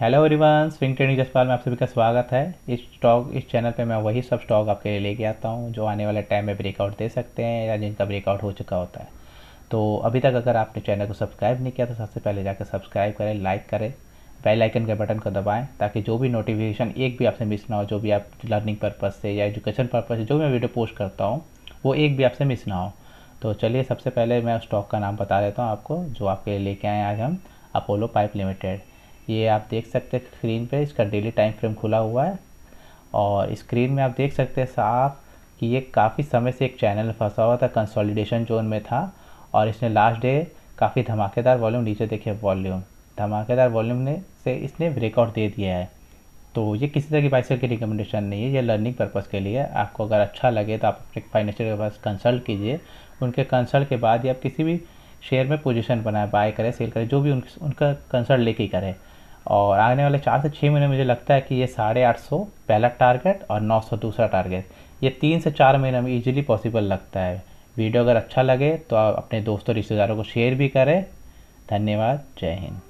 hello everyone swing trading Jaspal में आप सभी का स्वागत है इस स्टॉक इस चैनल पे मैं वही सब स्टॉक आपके लिए लेके आता हूँ जो आने वाले टाइम में ब्रेकआउट दे सकते हैं या जिनका ब्रेकआउट हो चुका होता है तो अभी तक अगर आपने चैनल को सब्सक्राइब नहीं किया तो सबसे पहले जाकर सब्सक्राइब करें लाइक करें बेल आइकन के बटन को दबाएं ताकि जो भी नोटिफिकेशन एक भी आपसे मिस ना हो जो भी आप लर्निंग पर्पज़ से या एजुकेशन पर्पज़ से जो मैं वीडियो पोस्ट करता हूँ वो एक भी आपसे मिस ना हो तो चलिए सबसे पहले मैं स्टॉक का नाम बता देता हूँ आपको जो आपके लिए लेके आए आज हम अपोलो पाइप लिमिटेड ये आप देख सकते हैं स्क्रीन पे इसका डेली टाइम फ्रेम खुला हुआ है और स्क्रीन में आप देख सकते हैं साफ कि ये काफ़ी समय से एक चैनल फंसा हुआ था कंसोलिडेशन जोन में था और इसने लास्ट डे काफ़ी धमाकेदार वॉल्यूम नीचे देखे वॉल्यूम धमाकेदार वॉल्यूम ने से इसने ब्रेकआउट दे दिया है तो ये किसी तरह की बाइसल की रिकमेंडेशन नहीं है ये लर्निंग पर्पज़ के लिए आपको अगर अच्छा लगे तो आप अपने फाइनेंशियल के पास कंसल्ट कीजिए उनके कंसल्ट के बाद ही आप किसी भी शेयर में पोजीशन बनाए बाय करें सेल करें जो भी उन, उनका कंसल्ट लेके करें और आने वाले चार से छः महीने में मुझे लगता है कि ये साढ़े आठ सौ पहला टारगेट और नौ सौ दूसरा टारगेट ये तीन से चार महीने में ईजिली पॉसिबल लगता है वीडियो अगर अच्छा लगे तो आप अपने दोस्तों रिश्तेदारों को शेयर भी करें धन्यवाद जय हिंद